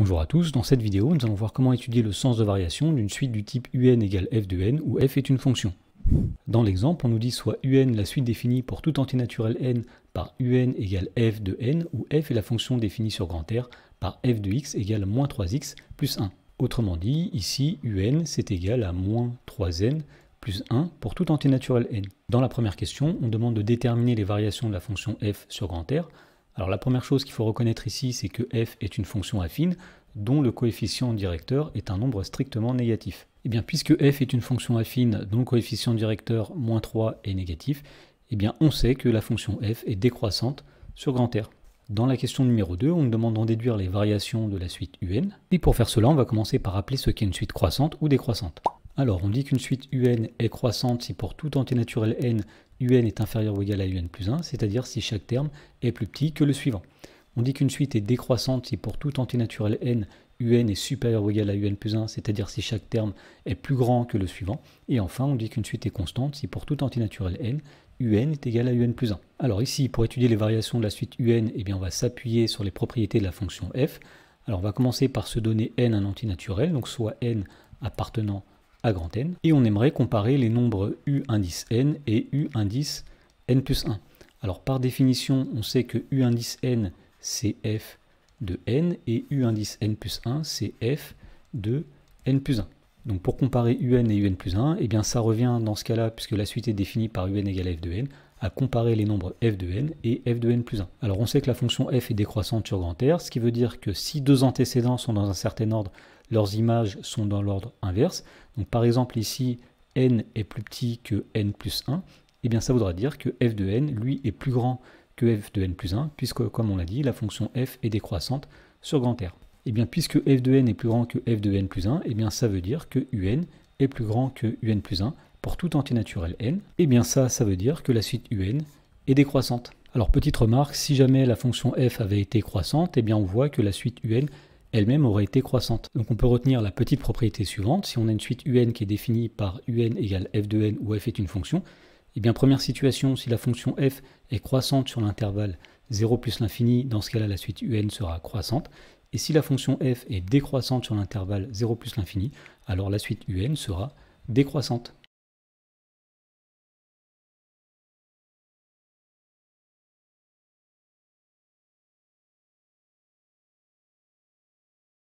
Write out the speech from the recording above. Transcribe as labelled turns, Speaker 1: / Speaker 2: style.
Speaker 1: Bonjour à tous, dans cette vidéo nous allons voir comment étudier le sens de variation d'une suite du type un égale f de n où f est une fonction. Dans l'exemple, on nous dit soit un la suite définie pour tout entier naturel n par un égale f de n où f est la fonction définie sur grand R par f de x égale moins 3x plus 1. Autrement dit, ici un c'est égal à moins 3n plus 1 pour tout entier naturel n. Dans la première question, on demande de déterminer les variations de la fonction f sur grand R alors la première chose qu'il faut reconnaître ici, c'est que f est une fonction affine dont le coefficient directeur est un nombre strictement négatif. Et eh bien puisque f est une fonction affine dont le coefficient directeur moins 3 est négatif, et eh bien on sait que la fonction f est décroissante sur grand R. Dans la question numéro 2, on nous demande d'en déduire les variations de la suite un. Et pour faire cela, on va commencer par rappeler ce qu'est une suite croissante ou décroissante. Alors, on dit qu'une suite un est croissante si pour tout antinaturel n, un est inférieur ou égal à un plus 1, c'est-à-dire si chaque terme est plus petit que le suivant. On dit qu'une suite est décroissante si pour tout antinaturel n, un est supérieur ou égal à un plus 1, c'est-à-dire si chaque terme est plus grand que le suivant. Et enfin, on dit qu'une suite est constante si pour tout antinaturel n, un est égal à un plus 1. Alors ici, pour étudier les variations de la suite un, eh bien on va s'appuyer sur les propriétés de la fonction f. Alors on va commencer par se donner n un antinaturel, donc soit n appartenant à et on aimerait comparer les nombres U indice N et U indice N plus 1. Alors par définition, on sait que U indice N, c'est F de N, et U indice N plus 1, c'est F de N plus 1. Donc pour comparer un et un plus 1, eh bien ça revient dans ce cas-là, puisque la suite est définie par un égale f de n, à comparer les nombres f de n et f de n plus 1. Alors on sait que la fonction f est décroissante sur grand R, ce qui veut dire que si deux antécédents sont dans un certain ordre, leurs images sont dans l'ordre inverse. Donc par exemple ici, n est plus petit que n plus 1, eh bien ça voudra dire que f de n, lui, est plus grand que f de n plus 1, puisque comme on l'a dit, la fonction f est décroissante sur grand R. Eh bien, puisque f de n est plus grand que f de n plus 1, eh bien, ça veut dire que un est plus grand que un plus 1 pour tout entier naturel n. Eh bien, ça, ça veut dire que la suite un est décroissante. Alors, petite remarque, si jamais la fonction f avait été croissante, eh bien, on voit que la suite un elle-même aurait été croissante. Donc on peut retenir la petite propriété suivante. Si on a une suite un qui est définie par un égale f de n où f est une fonction, et eh bien première situation, si la fonction f est croissante sur l'intervalle 0 plus l'infini, dans ce cas-là la suite un sera croissante. Et si la fonction f est décroissante sur l'intervalle 0 plus l'infini, alors la suite un sera décroissante.